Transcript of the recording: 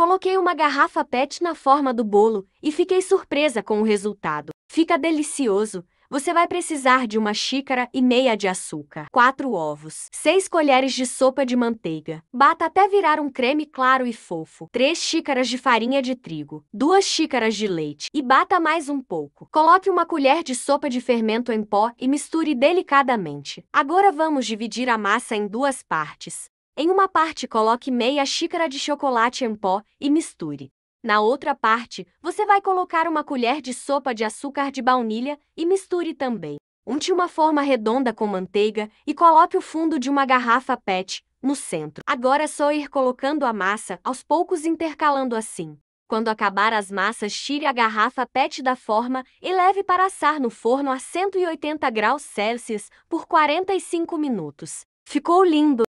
Coloquei uma garrafa PET na forma do bolo e fiquei surpresa com o resultado. Fica delicioso. Você vai precisar de uma xícara e meia de açúcar, 4 ovos, 6 colheres de sopa de manteiga. Bata até virar um creme claro e fofo. 3 xícaras de farinha de trigo, 2 xícaras de leite e bata mais um pouco. Coloque uma colher de sopa de fermento em pó e misture delicadamente. Agora vamos dividir a massa em duas partes. Em uma parte, coloque meia xícara de chocolate em pó e misture. Na outra parte, você vai colocar uma colher de sopa de açúcar de baunilha e misture também. Unte uma forma redonda com manteiga e coloque o fundo de uma garrafa PET no centro. Agora é só ir colocando a massa, aos poucos intercalando assim. Quando acabar as massas, tire a garrafa PET da forma e leve para assar no forno a 180 graus Celsius por 45 minutos. Ficou lindo!